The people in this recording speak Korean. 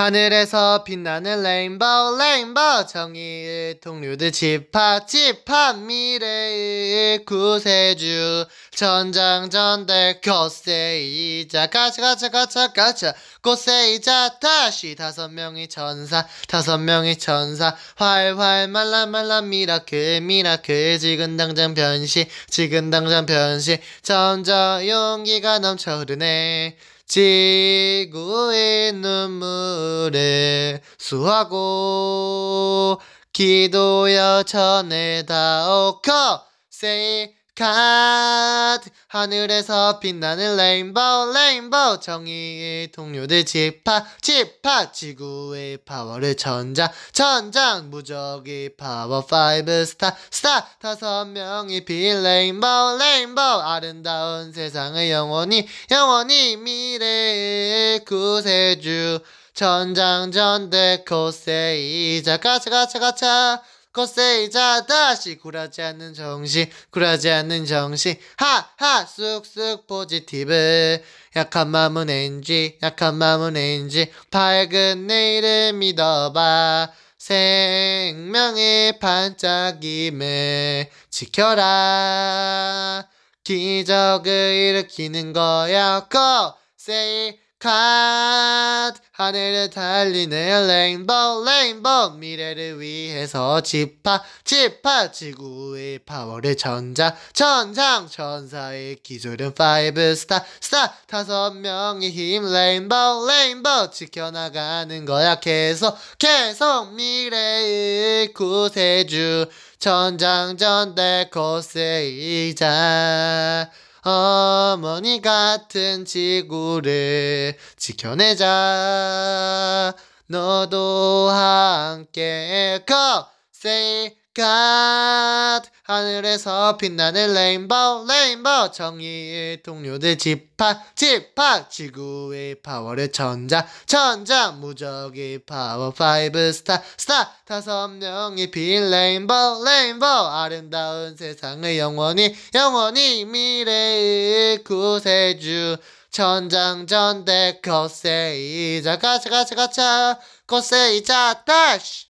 하늘에서 빛나는 레인보우 레인보우 정의의 동료들 집합 집합 미래의 구세주 전장전대 고세이자 가자 가자 가자 가자 고세이자 다시 다섯 명의 천사 다섯 명의 천사 활활 말라 말라 미라클 미라클 지금 당장 변신 지금 당장 변신 점점 용기가 넘쳐 흐르네 지구의 눈물에 수하고 기도여 전에다 오커 세이 갓 하늘에서 빛나는 레인보우 레인보우 정의의 동료들 집파집파 지구의 파워를 천장 천장 무적의 파워 파이브 스타 스타 다섯 명이 빛 레인보우 레인보우 아름다운 세상을 영원히 영원히 미래의 구세주 천장전대 코세이자 가차 가차 가차 거세이자 다시 굴하지 않는 정신 굴하지 않는 정신 하하 쑥쑥 포지티브 약한 마음은 NG 약한 마음은 NG 밝은 내일을 믿어봐 생명의 반짝임을 지켜라 기적을 일으키는 거야 g 세이 갓 하늘을 달리는 레인보우 레인보우 미래를 위해서 지파 지파 지구의 파워를 전자 천장 천사의 기술은 파이브 스타 스타 다섯 명의 힘 레인보우 레인보우 지켜나가는 거야 계속 계속 미래의 구세주 천장전대 코세이자 어머니 같은 지구를 지켜내자 너도 함께 Go! Say God 하늘에서 빛나는 레인보우 레인보우 정의의 동료들 지파 지파 지구의 파워를 천자 천자 무적의 파워 파이브 스타 스타 다섯 명이 빛 레인보우 레인보우 아름다운 세상을 영원히 영원히 미래의 구세주 천장전대 거세이자 가차 가차 가차 거세이자 다시